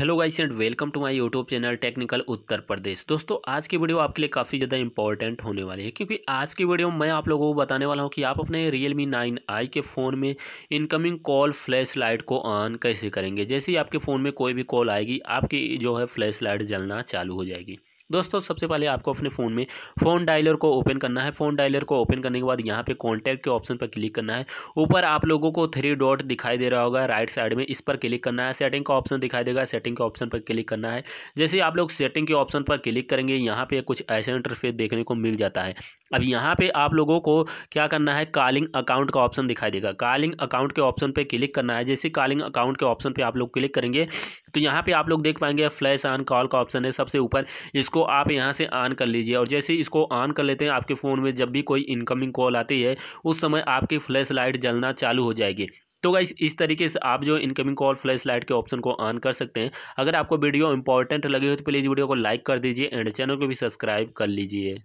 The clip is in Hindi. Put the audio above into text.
hello guys and welcome to my YouTube channel technical Uttar Pradesh दोस्तों आज की वीडियो आपके लिए काफ़ी ज़्यादा इंपॉर्टेंट होने वाली है क्योंकि आज की वीडियो में मैं आप लोगों को बताने वाला हूँ कि आप अपने रियल मी नाइन आई के फ़ोन में इनकमिंग कॉल फ्लैश लाइट को ऑन कैसे करेंगे जैसे ही आपके फ़ोन में कोई भी कॉल आएगी आपकी जो है फ्लैश लाइट जलना चालू हो जाएगी दोस्तों सबसे पहले आपको अपने फ़ोन में फ़ोन डायलर को ओपन करना है फ़ोन डायलर को ओपन करने के बाद यहाँ पे कॉन्टैक्ट के ऑप्शन पर क्लिक करना है ऊपर आप लोगों को थ्री डॉट दिखाई दे रहा होगा राइट साइड में इस पर क्लिक करना है सेटिंग का ऑप्शन दिखाई देगा सेटिंग के ऑप्शन पर क्लिक करना है जैसे आप लोग सेटिंग के ऑप्शन पर क्लिक करेंगे यहाँ पर कुछ ऐसे इंटरफेस देखने को मिल जाता है अब यहाँ पर आप लोगों को क्या करना है कॉलिंग अकाउंट का ऑप्शन दिखाई देगा कॉलिंग अकाउंट के ऑप्शन पर क्लिक करना है जैसे कॉलिंग अकाउंट के ऑप्शन पर आप लोग क्लिक करेंगे तो यहाँ पे आप लोग देख पाएंगे फ्लैश ऑन कॉल का ऑप्शन है सबसे ऊपर इसको आप यहाँ से ऑन कर लीजिए और जैसे इसको ऑन कर लेते हैं आपके फ़ोन में जब भी कोई इनकमिंग कॉल आती है उस समय आपकी फ्लैश लाइट जलना चालू हो जाएगी तो गाइस इस तरीके से आप जो इनकमिंग कॉल फ्लैश लाइट के ऑप्शन को ऑन कर सकते हैं अगर आपको वीडियो इंपॉर्टेंट लगे हो तो प्लीज़ वीडियो को लाइक कर दीजिए एंड चैनल को भी सब्सक्राइब कर लीजिए